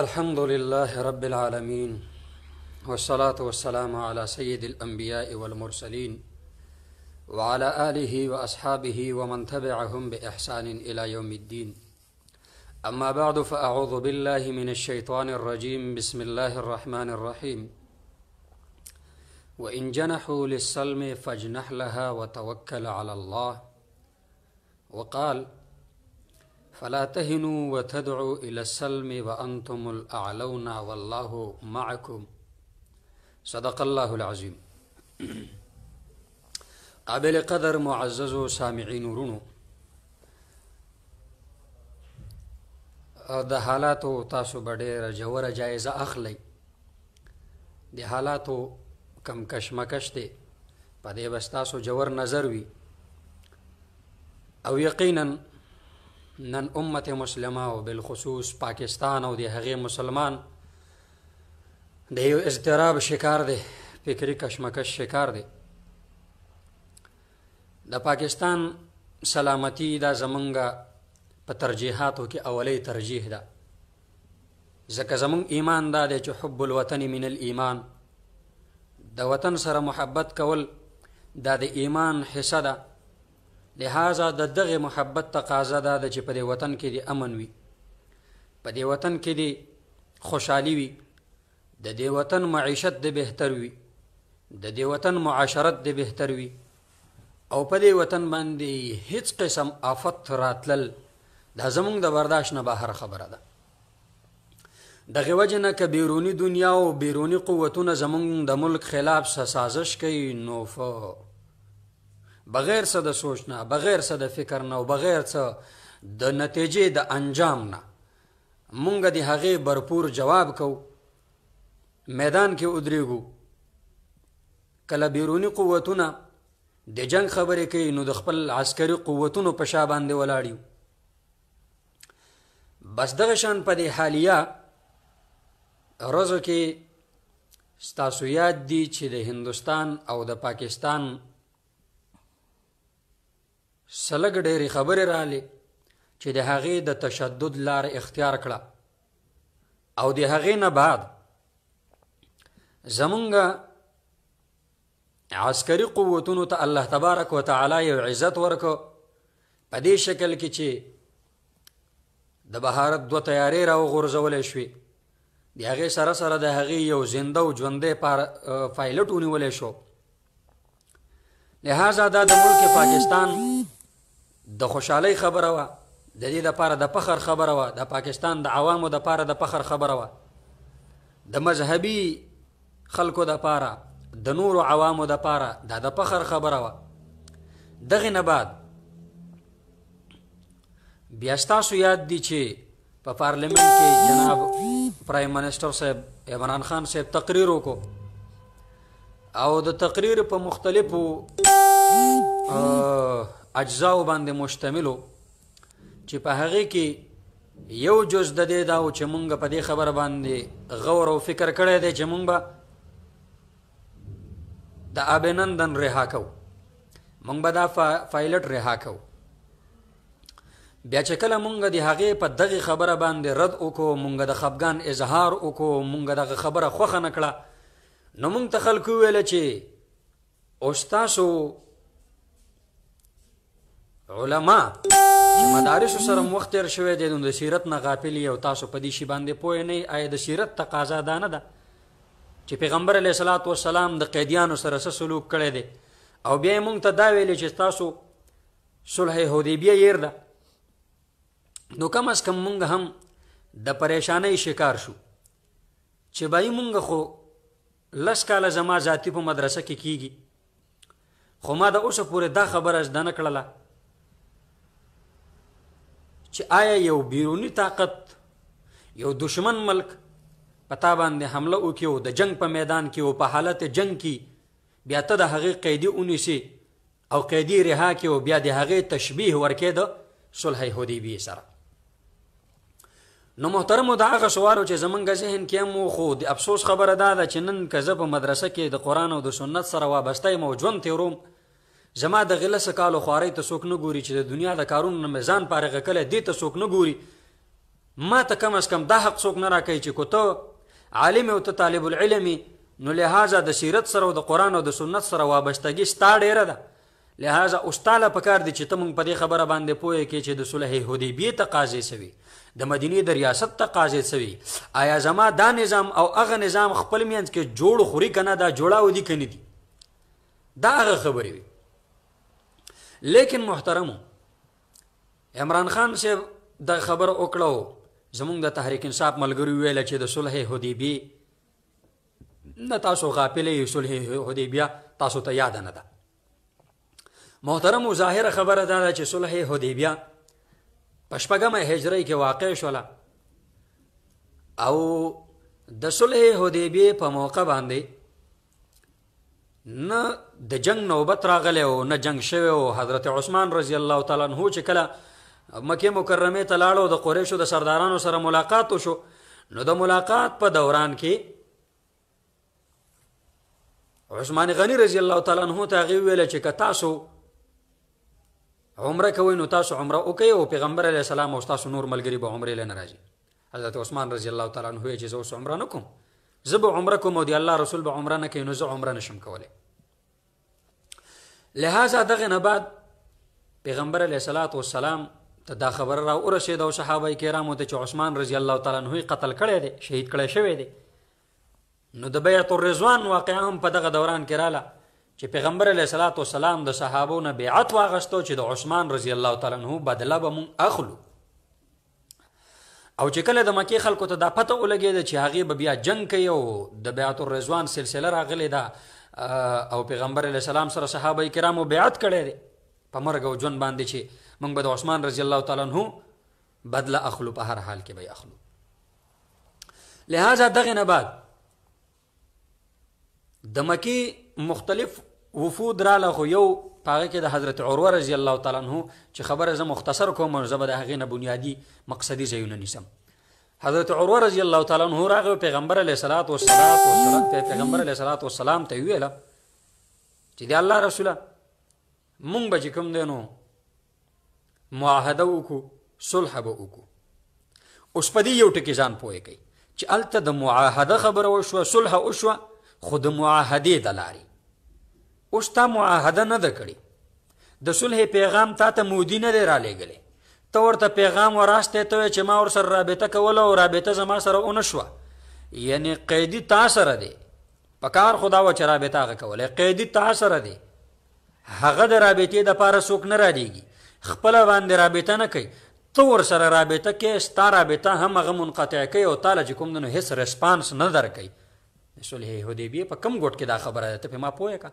الحمد لله رب العالمين والصلاة والسلام على سيد الأنبياء والمرسلين وعلى آله وأصحابه ومن تبعهم بإحسان إلى يوم الدين أما بعد فأعوذ بالله من الشيطان الرجيم بسم الله الرحمن الرحيم وإن جنحوا للسلم فاجنح لها وتوكل على الله وقال فلا تهنوا وتدعوا الى السلم وانتم الاعلون والله معكم صدق الله العظیم قابل قدر معزز و سامعین ورونو د حالاتو تاسو بډېر جوړه جایزه اخلي د حالاتو کم کشمکش دی په دې بس تاسو جوړ نظر وي او یقینا نن امت مسلمه او بالخصوص پاکستان او د هغې مسلمان د یو اضطراب شکار دی فکری کشمکش شکار دی د پاکستان سلامتی دا زمونږ په ترجیحاتو کې اولی ترجیح ده ځکه زمونږ ایمان دا دی چې حب الوطن من الایمان د وطن سره محبت کول دا د ایمان حصه ده لہذا د دغه محبت تقاضا ده چې په دې وطن کې د امن وي په دې وطن کې د خوشحالي وي د دې وطن معیشت د بهتر وي د دې وطن معاشرت د بهتر وي او په دې وطن باندې هیڅ قسم آفت راتلل دا زمونږ د برداشت نه بهر خبره ده دغه وجنه ک بیرونی دنیا او بیرونی قوتونه زمونږ د ملک خلاف سازش کوي نو فو بغیر څه د سوچ نه بغیر څه د فکر نه او بغیر څه د نتیجې د انجام نه مونږ د هغې برپور جواب کو میدان کې ودرېږو کله بیرونی قوتونه د جنگ خبرې کوي نو د خپل عسکري قوتونو په شا باندې ولاړیو بس دغه شان په دې حالیه ورځو کې ستاسو یاد دی چې د هندستان او د پاکستان سلګ ډېری خبرې رالې چې د هغې د تشدد لار اختیار کړه او د هغې نه بعد زمونږ عسکري قوتونو ته الله تبارک وتعالى یو عزت ورکو په دې شکل کې چې د بهارت دوه تیارې راوغورځولې شوې د هغې سره سره د هغې یو زنده او ژوندی پایلټ ونیولی شو لهذا دا د ملک پاکستان د خوشحالي خبره وه د دې لپاره د فخر خبره وه د پاکستان د عوامو د لپاره د فخر خبره وه د مذهبي خلکو د لپاره د نور عوامو د لپاره دا د فخر خبره وه دغه نه بعد بیا ستاسو یاد دی چې په پارلیمنت کې جناب پرایم منسٹر صاحب عمران خان صاحب تقریر وکړو او د تقریر په مختلفو اجزا باندې مشتملو چې په هغه کې یو جز د دې دا او چې مونږ په دې خبره باندې غور او فکر کړی دی چې مونږ به د ابنندن رها کو مونږ به دا فایلټ رها کو بیا چې کله مونږ د هغې په دغه خبره باندې رد وکړو مونږ د خفګان اظهار وکړو مونږ دغه خبره خوښه نه کړه نو مونږ ته خلکو ویله چې اوستاسو علما چې مدارس سره وخت تیر شوی دی نو د سیرت نه غافل یو تاسو په دې شی باندې پوه نه آی د سیرت تقاضا ده نه ده چې پیغمبر علیه الصلاۃ والسلام د قیدیانو سره څه سلوک کړی دی او بیا موږ ته دا ویل چې تاسو صلح حدیبیه یې ده نو کم از کم موږ هم د پریشانۍ شکار شو چې بای موږ خو لس کاله زما ذاتی په مدرسه کې کی کیږي خو ما د اوسه پورې دا خبره زده نه کړله چې آیا یو بیرونی طاقت یو دشمن ملک پتا باندې حمله وکي او د جنگ په میدان کې او په حالت جنگ کې بیا ته د هغې قیدي ونیسي او قیدی رها کې او بیا د هغې تشبیه ورکې د صلح حدیبیې سره نو محترمو د هغه سوالو چې زمونږ ذهن کې مو خو د افسوس خبره دا ده چې نن که زه په مدرسه کې د قرآن او د سنت سره وابسته یم او ژوند تیروم زما د غله سکالو خواري ته څوک نه ګوري چې د دنیا د کارونو نه میزان فارغه کله دې ته څوک نه ګوري ما ته کم از کم دا حق څوک نه راکوي چې کوته عالم او ته طالب العلم نو لهذا د سیرت سره او د قران او د سنت سره وابستګي ستا ډیره ده لهذا استاله پکار دي چې ته مونږ په دې خبره باندې پوهې کې چې د صلح حدیبیه تقاضې سوي د مدینه د ریاست تقاضې سوي آیا زما دا نظام او هغه نظام خپل مینځ کې جوړ خوري کنه دا جوړاو دي کنه دي دا هغه خبرې وي لیکن محترمو عمران خان صاحب د خبر وکړو زمونږ د تحریک انصاف ملګری ویل چې د صلح حدیبی نه تاسو غافلې صلح حدیبیه تاسو ته یاد نه ده محترم ظاهر خبره ده چې صلح حدیبیه پشپګم هجری کې واقع شوله او د صلح حدیبیه په موقع باندې نه د جنگ نوبت راغلی او نه جنگ شوی او حضرت عثمان رضی الله تعالی عنہ چې کله مکه مکرمه ته لاړو د قریشو د سردارانو سره ملاقات وشو نو د ملاقات په دوران کې عثمان غنی رضی الله تعالی عنہ ته ویل چې که تاسو عمره کوي نو تاسو عمره وکي او پیغمبر علی السلام او تاسو نور ملګری به عمره لنه راځي حضرت عثمان رضی الله تعالی عنہ چې زه عمره نکوم زه به عمره کوم او دی الله رسول به عمره نه کوي نو زه عمره نشم کولی لہذا دغه نه بعد پیغمبر علیه الصلاۃ والسلام ته دا خبر را ورسید او صحابه کرامو ته چې عثمان رضی الله تعالی عنہ قتل کړی دی شهید کړی شوی دی نو د بیعت الرضوان واقعا هم په دغه دوران کې رااله چې پیغمبر علیه الصلاۃ والسلام د صحابو نه بیعت واغستو چې د عثمان رضی الله تعالی عنہ بدله به مون اخلو او چې کله د مکه خلکو ته دا پته ولګید چې هغه به بیا جنگ کوي او د بیعت الرضوان سلسله راغلې ده او پیغمبر علی السلام سره صحابه کرامو بیعت کړي دي په مرګ او جون باندې چې موږ به د عثمان رضی الله تعالی عنہ بدله اخلو په هر حال کې به اخلو لہذا دغه نه بعد د مکی مختلف وفود را له یو پاغه کې د حضرت عروه رضی الله تعالی عنہ چې خبره زه مختصر کوم زه به د هغې نه بنیادی مقصدی ځایونه نیسم حضرت عروه رضی الله تعالی عنہ راغه پیغمبر علیه الصلاۃ والسلام پیغمبر علیه الصلاۃ والسلام ته ویله چې دی الله رسوله مونږ به کوم دینو معاهده وکړو صلح به وکړو اوس په دې یو ټکی ځان پوهې کوي چې الته د معاهده خبره وشوه صلح وشوه خو د معاهدې د لارې اوس تا معاهده نه ده کړې د صلح پیغام تا ته مودي نه دی رالیږلی ته ورته پیغام وراستی ته وایې چې ما ورسره رابطه کوله او رابطه زما سره ونه شوه یعنی قیدي تا سره دی په کار خدا و چې رابطه هغه کوله قیدي تا سره دی هغه د رابطې دپاره څوک نه رالیږي خپله باندې رابطه نه کوي ته ور سره رابطه کې ستا رابطه هم هغه منقطع کوي او تاله چې کوم دنو هیڅ ریسپانس نه درکوي صلح حدیبیه په کم ګوټ کې دا خبره ده ته په ما پوهه کا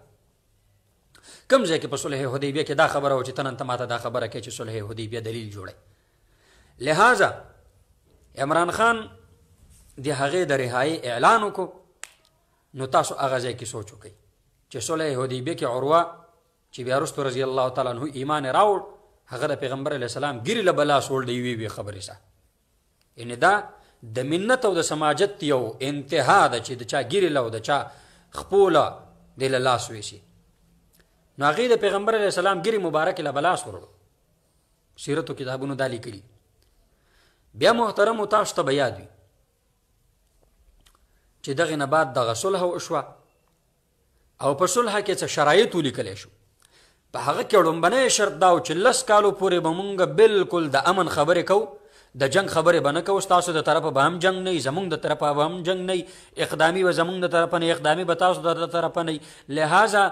کم ځای کې په صلح حدیبیه کې دا خبره و چې تنن تماته دا خبره کې چې صلح حدیبیه دلیل جوړه لہذا عمران خان د هغه د رهایی اعلان وکړو نو تاسو هغه ځای کې سوچ وکړئ چې صلح حدیبیه کې عروه چې بیا رسول رضی الله تعالی عنہ ایمان راوړ هغه د پیغمبر علی السلام ګری له بلا سول دی وی خبرې سره ان دا د مننت او د سماجت یو انتها ده چې د چا ګری له د چا خپوله د لاس ویشي نو هغه د پیغمبر علی السلام ګری مبارک له بلاس ورړو سیرتو کتابونو دالی کړي بیا محترم تاسو ته بیا دی چې دغه نه بعد دغه صلح او شوا او په صلح کې څه شرایط ولیکل شو په هغه کې لومبنه شرط دا چې لس کالو پورې به مونږ بالکل د امن خبرې کوو د جنگ خبره بنه کو تاسو د طرفه به هم جنگ نه زمونږ د طرفه به هم جنگ نه اقدامي و زمونږ د طرفه نه اقدامي به تاسو د طرفه نه لہذا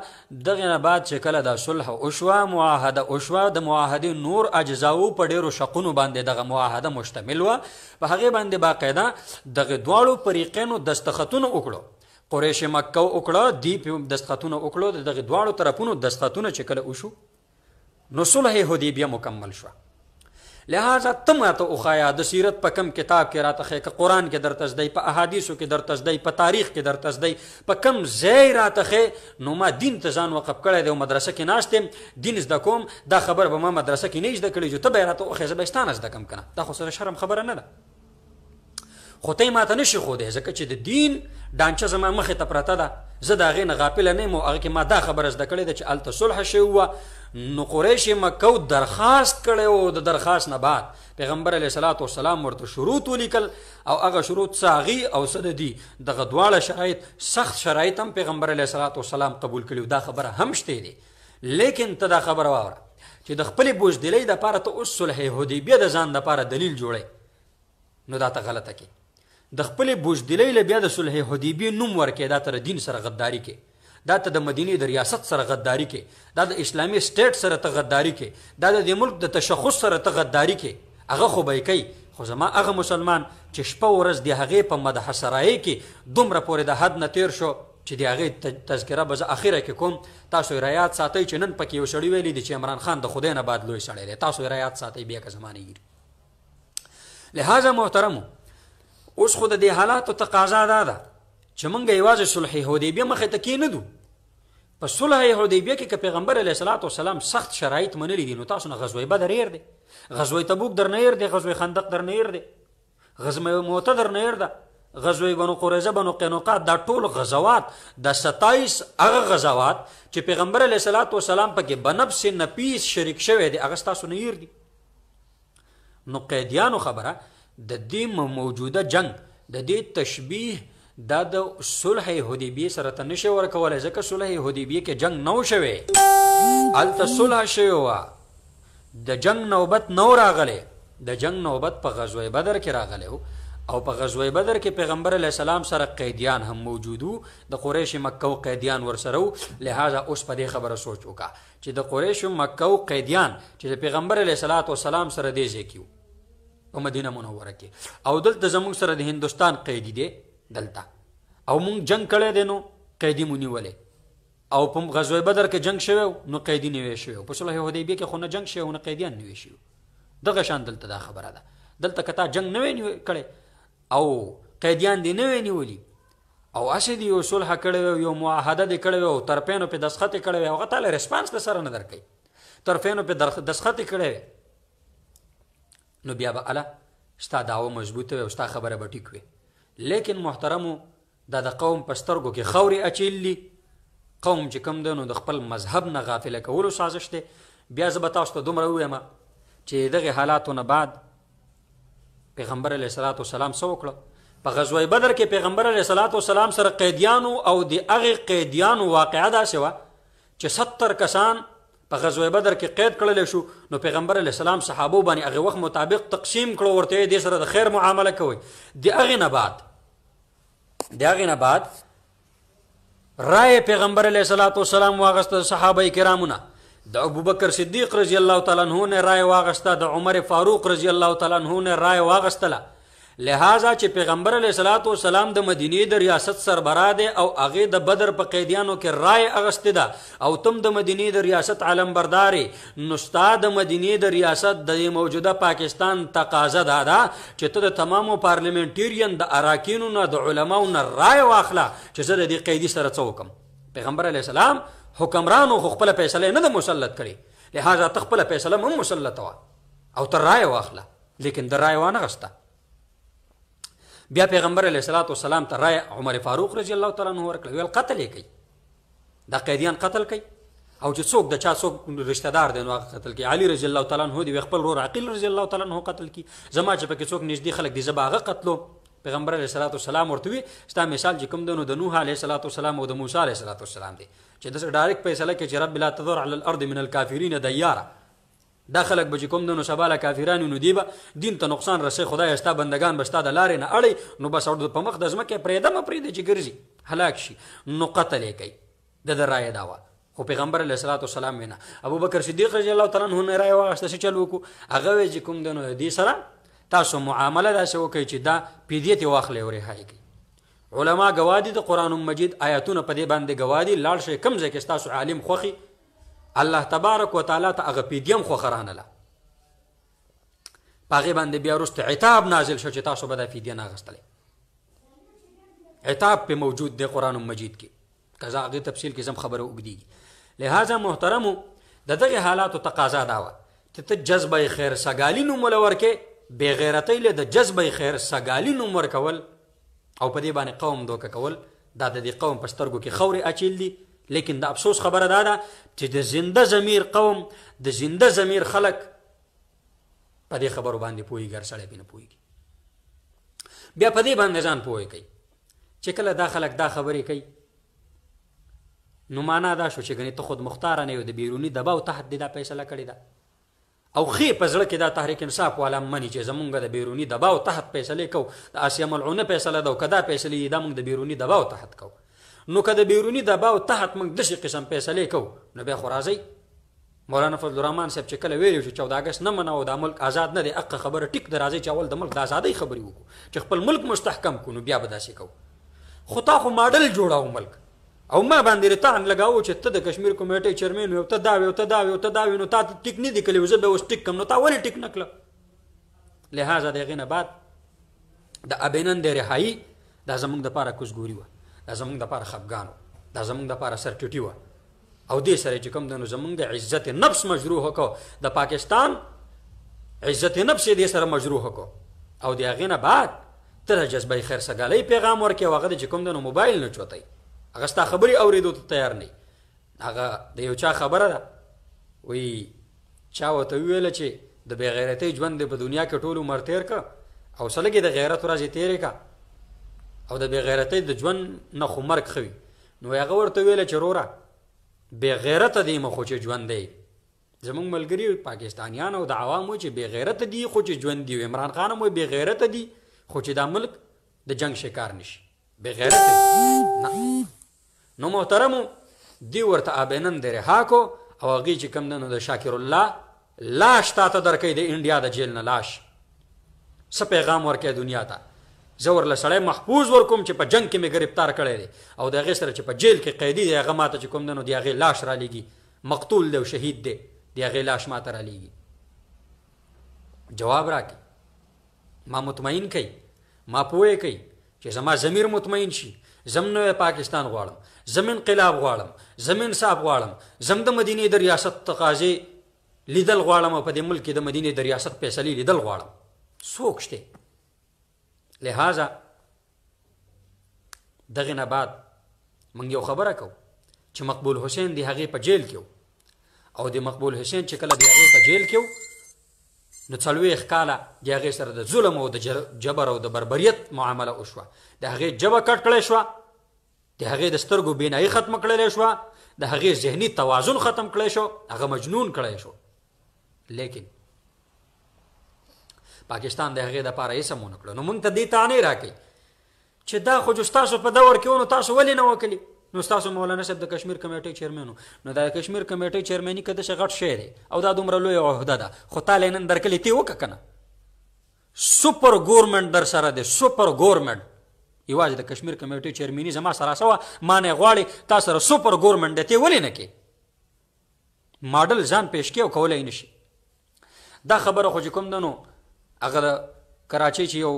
دغه نه بعد چې کله د صلح او شوا معاهده او شوا د معاهده نور اجزاو په ډیرو شقونو باندې دغه معاهده مشتمل و په هغه باندې باقاعده دغه دواړو فریقینو دستخطونه وکړو قریش مکه وکړه دی په دستخطونه وکړو دغه دواړو طرفونو دستخطونه چې کله وشو نو صلح حدیبیه مکمل شو لہذا تم راته اوخایا د سیرت په کم کتاب کې راته خې ک قران کې درته زدی په احادیثو کې درته زدی په تاریخ کې درته زدی په کم ځای راته خې نو ما دین ته ځان وقف کړی دی مدرسه کې ناشته دین زده کوم دا خبر به ما مدرسه کې نه زده کړی جو ته به راته اوخې زبېستان زده کم کنه دا خو سره شرم خبره نه ده خو ته ماته نشي خو دی ځکه چې د دین دانچه زما مخې ته پراته ده زه دا غې نه غافل نه مو هغه کې ما دا خبره زده کړې ده چې الته صلح شوی نو قریش مکه درخواست کړي او د درخواست نه بعد پیغمبر علیه الصلاۃ والسلام ورته شروط ولیکل او هغه شروط ساغي او سد دي دغه دواړه شرایط سخت شرایط هم پیغمبر علیه الصلاۃ والسلام قبول کړي دا خبره هم شته دي لیکن ته دا خبره واوره چې د خپل بوج دلی د پاره ته اوس صلح حدیبیه د ځان د پاره دلیل جوړي نو دا ته غلطه کې د خپل بوج دلی له بیا د صلح حدیبیه نوم ورکې دا تر دین سره غداری کې دا ته د مدینه د ریاست سره غدداری کې دا د اسلامي سټیټ سره ته غدداری کې دا د ملک د تشخص سره ته غدداری کې هغه خو به کوي خو زما هغه مسلمان چې شپه ورځ د هغې په مدح سرایې کې دومره پورې د حد نه تیر شو چې د هغې تذکره به زه اخره کې کوم تاسو رایات ساتئ چې نن پکې یو سړی ویلی دی چې عمران خان د خدای نه بعد لوی سړی دی تاسو رایات ساتئ بیا که زما نه لہذا محترمو اوس خو د دې حالاتو تقاضا دا ده چې مونږ یوازې صلح حدیبیه مخه ته کې نه دو په صلح حدیبیه کې ک پیغمبر علیه الصلاۃ والسلام سخت شرایط منلي دي نو تاسو نه غزوه بدر ير دي غزوه تبوک در نه ير دي غزوه خندق در نه ير دي غزوه موته در نه ير ده غزوه بنو قریظه بنو قینوقا دا ټول غزوات د 27 هغه غزوات چې پیغمبر علیه الصلاۃ والسلام پکې بنب سي نپیس شریک شوی دی هغه تاسو نه ير دي نو قیدیانو خبره د دې موجوده جنگ د دې تشبیه دا د صلح حدیبیه سره ته نشه ورکول ځکه صلح حدیبیه کې جنگ نو شوه الته صلح شوه وا د جنگ نوبت نو راغله د جنگ نوبت په غزوه بدر کې راغله او په غزوه بدر کې پیغمبر علی السلام سره قیدیان هم موجودو د قریش مکه او قیدیان ورسره لہذا اوس په دې خبره سوچ وکا چې د قریش مکه او قیدیان چې پیغمبر علی السلام سره دیږي کیو په مدینه منوره کې او دلته زموږ سره د هندستان قیدی دی دلته او مونږ جنگ کړی دی نو قیدی مونی ولې او په غزوه بدر کې جنگ شوه نو قیدی نیوي شوه په صلح حدیبیه کې خو نه جنگ شوه نه قیدیان نیوي شوه دغه شان دلته دا خبره ده دلته کتا جنگ نه ویني کړي او قیدیان دی نه ویني ولي او اسې دی یو صلح کړي یو معاهده دی کړي او طرفینو په دسخط کړي او غته له ریسپانس ته سره نه درکې طرفینو په دسخط کړي نو بیا به الا ستا داو مضبوطه او ستا خبره به ټیک وي لیکن محترمو دا د قوم پسترګو کې خوري اچیلی قوم چې کم دنو د خپل مذهب نه غافل کولو سازش دی بیا زه به تاسو ته دومره وایم چې دغه حالاتونه بعد پیغمبر علیه الصلاۃ والسلام سو کړ په غزوه بدر کې پیغمبر علیه الصلاۃ والسلام سره قیدیانو او د هغه قیدیانو واقعا دا شوه چې 70 کسان په غزوه بدر کې قید کړل شو نو پیغمبر علی السلام صحابه باندې هغه وخت مطابق تقسیم کړو ورته د سره د خیر معامله کوي د هغه نه بعد د هغه نه بعد رائے پیغمبر علیہ الصلوۃ والسلام واغسته صحابه کرامونه د ابوبکر صدیق رضی الله تعالی عنہ نه رائے واغسته د عمر فاروق رضی الله تعالی عنہ نه رائے واغستله لہذا چې پیغمبر علیه الصلاۃ والسلام د مدینه د ریاست سربرا دی او هغه د بدر په قیدیانو کې رائے اغستې ده او تم د مدینه د ریاست علم برداري نو ستاد مدینه د ریاست د موجوده پاکستان تقاضا ده دا چې ته د تمامو پارلیمنټیرین د اراکینو نه د علماو نه رائے واخله چې زه د دې قیدی سره څوکم پیغمبر علیه السلام حکمرانو خو خپل فیصله نه د مسلط کړي لہذا تخپل فیصله هم مسلط وا او تر رائے واخله لیکن د رائے وانه غسته بیا پیغمبر علیه الصلاۃ والسلام ته رای عمر فاروق رضی الله تعالی عنہ ورکړ ویل قتل یې کوي دا قیدیان قتل کوي او چې څوک د چا څوک رشتہ دار دی نو قتل کوي علی رضی الله تعالی عنہ دی خپل ورور عقیل رضی الله تعالی عنہ قتل کوي زما چې پکې څوک نږدې خلک دي زباغه قتلو پیغمبر علیه الصلاۃ والسلام ورته وی ستا مثال چې کوم دنو د نوح علیه الصلاۃ والسلام او د موسی علیه الصلاۃ والسلام دی چې د ډایرک فیصله کې چې رب لا تذر علی الارض من الکافرین دیاره دا خلک به چې کوم دنو سباله کافرانو نو دی به دین ته نقصان رسې خدای ستا بندگان به ستا د لارې نه اړی نو بس ور په مخ د ځمکې پرېده م پرېده چې ګرځي هلاک شي نو قتل یې کوي د د رایه داوه خو پیغمبر علیه الصلاۃ والسلام وینا ابو بکر صدیق رضی الله تعالی عنہ نه رایه واغسته چې چل وکړو هغه وی چې کوم دنو دی سره تاسو معامله داسې وکړئ چې دا پیدیت واخلې ورې هاي کوي علما گوادی د قران مجید آیاتونه په دې باندې گوادی لاړ شي کم ځکه تاسو عالم خوخي الله تبارک وتعالى ته هغه پیډیم خو خرانله پاغه باندې بیا وروسته عتاب نازل شو چې تاسو به د پیډین اغستلې عتاب په موجود دی قران مجید کې قضا هغه تفصیل کې زم خبره وګدي لہذا محترمو د دغه حالات تقاضا داوه چې ته جذبه خیر سګالی نو مولور کې بے غیرتی له د جذبه خیر سګالی نو مر کول او په دې باندې قوم دوک کول دا د دې قوم پسترګو کې خوري اچیل دي لیکن د افسوس خبره دا ده چې د زنده زمیر قوم د زنده زمیر خلک په دې خبرو باندې پوهیږي هر سړی نه پوهیږي بیا په دې باندې ځان پوهی کوي چې کله دا خلک دا خبرې کوي نو معنا دا شو چې ګنې ته خود مختار نه یو د بیرونی دباو تحت دې دا فیصله کړې ده او خې په زړه کې دا تحریک انصاف والا منی چې زمونږ د بیرونی دباو تحت فیصله کو د اسیم العونه فیصله دا کدا فیصله دا موږ د بیرونی دباو تحت کو نو که د بیرونی دباو تحت موږ دشي قسم فیصلې کوو نو بیا خو راځئ مولانا فضل الرحمن صاحب چې کله ویلي چې 14 اگست نه منو د ملک آزاد نه دی اقه خبره ټیک د راځي چې اول د ملک د ازادۍ خبرې وکړو چې خپل ملک مستحکم کو نو بیا به داسې کوو خو تا خو ماډل جوړاو ملک او ما باندې رتان لگاوه چې ته د کشمیر کمیټې چیرمن یو ته دا یو ته دا یو ته دا نو تا ټیک نه دی کلی وزه به اوس ټیک کم نو تا ولې ټیک نکله لہذا دغه نه بعد د ابینن د رهایی دا زمونږ د پاره کوز ګوري و دا زمونږ د پاره خفګانو دا زمونږ د پاره سرټیټي و او دې سره چې کوم دنو زمونږ د عزت نفس مجروح کو د پاکستان عزت نفس دې سره مجروح کو او د هغه نه بعد تر جذبه خیر سګالې پیغام ورکې وغه چې کوم دنو موبایل نه چوتای هغه ستا خبري اوریدو ته تیار نه هغه د یو چا خبره ده وی چا وته ویل چې د بغیرتۍ ژوند په دنیا کې ټولو مرتیر ک او سلګي د غیرت ورځې تیرې کا او د بی غیرتۍ د ژوند نه خو مرګ خوي نو هغه ورته ویل چې روره بی غیرت دی مخو چې ژوند دی زمونږ ملګری پاکستانیان او د عوامو چې بی غیرت دي خو چې ژوند دی عمران خان مو بی غیرت دي خو چې دا ملک د جنگ شکار نشي بی غیرت نه نو محترمو دی ورته ابینن دره هاکو او هغه چې کم نه د شاکر الله لاش تاته درکې د انډیا د جیل نه لاش څه پیغام ورکې دنیا ته زور لسړی محفوظ ورکوم چې په جنگ کې مې گرفتار کړی دی او د هغې سره چې په جیل کې قیدي دی هغه ماته چې کوم دی نو د هغې لاش را لیږي مقتول دی او شهید دی د هغې لاش ماته را لیږي جواب راکړي ما مطمئن کوي ما پوهې کوي چې زما ضمیر مطمئن شي زم نوې پاکستان غواړم زم انقلاب غواړم زم انصاف غواړم زم د مدینې د ریاست تقاضې لیدل غواړم په دې ملک د مدینې د ریاست فیصلې لیدل غواړم څوک شته لہذا دغه نه بعد مونږ یو خبره کو چې مقبول حسین دی هغه په جیل کې او د مقبول حسین چې کله دی هغه په جیل کې نو څلوي ښکاله دی هغه سره د ظلم او د جبر او د بربریت معامله وشوه د هغه جبه کټ کړې شو د هغه د سترګو بینایي ختم کړلې شو د هغه ذهني توازن ختم کړی شو هغه مجنون کړی شو لیکن پاکستان د هغې د پاره یې سمونه کړه نو مونږ ته دې تانې راکړي چې دا خو جوس تاسو په دور کې ونو تاسو ولې نه وکړي نو تاسو مولانا صاحب د کشمیر کمیټې چیرمن نو د کشمیر کمیټې چیرمنی کده شغټ شعر او دا دومره لوی عہده ده خو تعالی نن درکلی تی وک کنه سپر ګورمنټ در سره ده سپر ګورمنټ یواز د کشمیر کمیټې چیرمنی زما سره سوا مانه غواړي تاسو سره سپر ګورمنټ دته ولې نه کې ماډل ځان پېښ کې او کولای نشي دا خبره خو کوم دنو هغه کراچۍ چې یو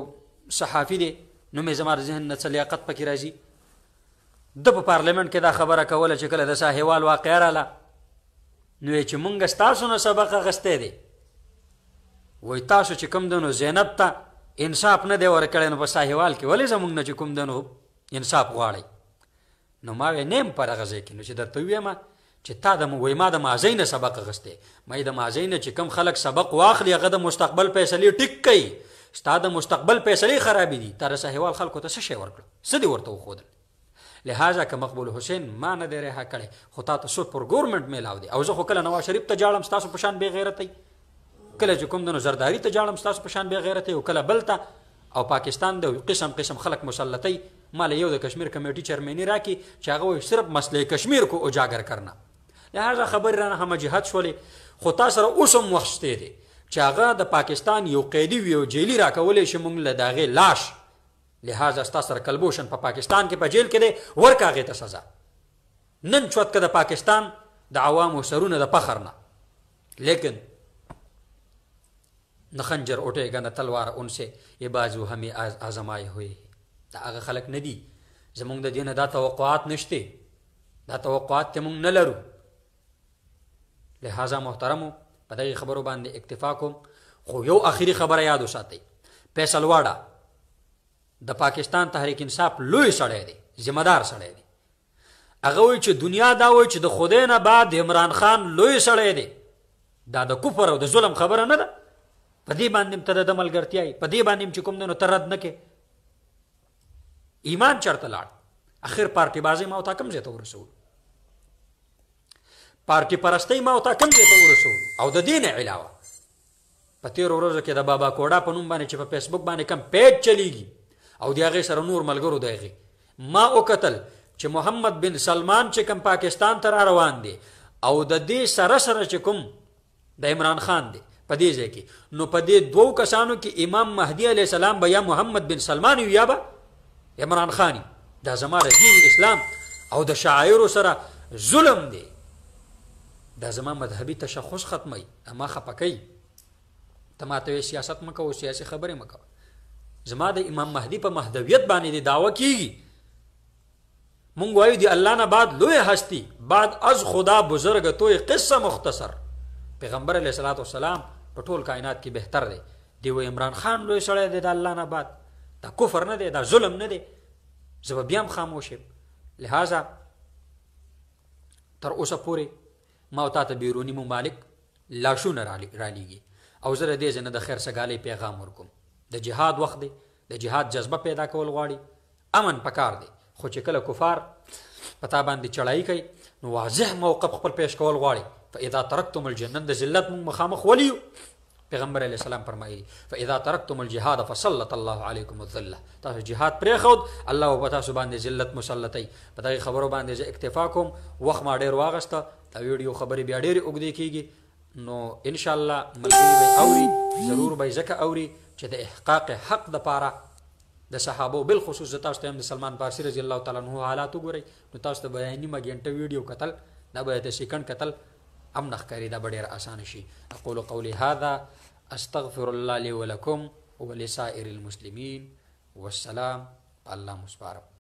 صحافي دی نومې زما د ذهن نه لیاقت پکې راځي د په پارلیمنت کې دا خبره کوله چې کله د ساحوال واقعه راله نو چې مونږ ستاسو نه سبق اخیستی دی وای تاسو چې کوم دنو زینب ته انصاف نه دی ورکړی نو په ساحوال کې ولې زمونږ نه چې کوم دنو انصاف غواړئ نو ما وې نیم پر هغه ځای کې نو چې درته ویمه چې تا د وای ما د مازی نه سبق غسته مې د مازی نه چې کم خلک سبق واخلي هغه د مستقبل فیصلې ټیک کوي ستا د مستقبل فیصلې خرابې دي تر سه هوال خلکو ته څه شی ورکړ څه دی ورته وخدل لہذا که مقبول حسین ما نه دی رها کړي خو تا ته سو پر ګورمنټ میلاو دي او زه خو کله نواز شریف ته جاړم تاسو په شان بی غیرتي کله چې کوم د زرداری ته جاړم تاسو په شان بی غیرتي او کله بلته او پاکستان د قسم قسم خلک مسلطي مال یو د کشمیر کمیټي چیرمنی راکی چې هغه صرف مسله کشمیر کو اجاگر کرنا یا هر خبر رانه هم جهاد شولې خو تاسو سره اوسم وښته دي چې هغه د پاکستان یو قیدی یو جیلی راکولې چې مونږ له داغه لاش لہذا تاسو سره کلبوشن په پا پاکستان کې په پا جیل کې دی ورکاغه ته سزا نن چوت کې د پاکستان د عوامو سرونه د فخر نه لیکن نخنجر اوټه غنه تلوار اونسه ای بازو همي ازمای ہوئی دا هغه خلک ندي زمونږ د دینه دا توقعات نشته دا توقعات ته مونږ نه لرو لہذا محترمو په دغه خبرو باندې اکتفا کوم خو یو اخیری خبره یاد وساتئ فیصل واړه د پاکستان تحریک انصاف لوی سړی دی ذمہ دار سړی دی هغه وی چې دنیا دا وی چې د خدای نه بعد عمران خان لوی سړی دی دا د کفر او د ظلم خبره نه ده په دې باندې تر د ملګرتیا په دې باندې چې کوم نه ترد نه کې ایمان چرته لاړ اخر پارټي بازی ما او تا کم زه ته ورسول پارټي پرستی ما او تا کم دی ته ورسو او د دین علاوه په تیر ورځو کې د بابا کوډا په نوم باندې چې په فیسبوک باندې کم پیج چلیږي او د هغه سره نور ملګرو دی ما او قتل چې محمد بن سلمان چې کم پاکستان ته روان دی او د دې سره سره چې کوم د عمران خان دی په دې ځای کې نو په دې دوو کسانو کې امام مهدی علی السلام به یا محمد بن سلمان یا به عمران خانی دا زماره دین اسلام او د شاعرو سره ظلم دی دا زما مذهبي تشخص ختمي اما خپکې ته ماته سیاست مکو سیاسي خبرې مکو زما د امام مهدی په مهدویت باندې دی داوا کیږي مونږ وایو دی الله نه بعد لوی هستی بعد از خدا بزرگ توی قصه مختصر پیغمبر علیه الصلاۃ والسلام په ټول کائنات کې بهتر دی دی و عمران خان لوی سړی دی د الله نه بعد دا کفر نه دی دا ظلم نه دی زه به بیا هم خاموش یم لهذا تر اوسه پورې ما او تاسو بیرونی ممالک لاشونه رالیږي او زه دې ځنه د خیر سګالي پیغام ورکوم د جهاد وخت دی د جهاد جذبه پیدا کول غواړي امن پکار دی خو چې کله کفار پتا باندې چړای کوي نو واضح موقف خپل پیش کول غواړي فاذا ترکتم الجنه د ذلت مخامخ ولیو پیغمبر علی السلام فرمایي فاذا ترکتم الجهاد فسلط الله علیکم الذله تاسو جهاد پرې خود الله وبتا سبحانه ذلت مسلطي په دغه خبرو باندې اکتفا کوم وخت ما ډیر واغسته دا ویډیو خبرې بیا ډېرې اوږدې کیږي نو ان شاء الله ملګری به اوري ضرور به ځکه اوري چې د احقاق حق د پاره د صحابه بل خصوص تاسو ته د سلمان فارسی رضی الله تعالی عنہ حالات وګورئ نو تاسو ته بیانې ما ګنټه ویډیو قتل دا به د سیکنډ قتل ام نخکری دا ډیر اسانه شي اقول قولي هذا استغفر الله لي ولكم ولسائر المسلمين والسلام الله مبارک